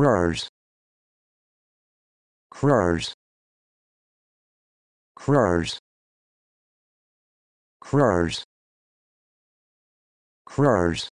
Crurs. Crurs. Crurs. Crurs. Crurs.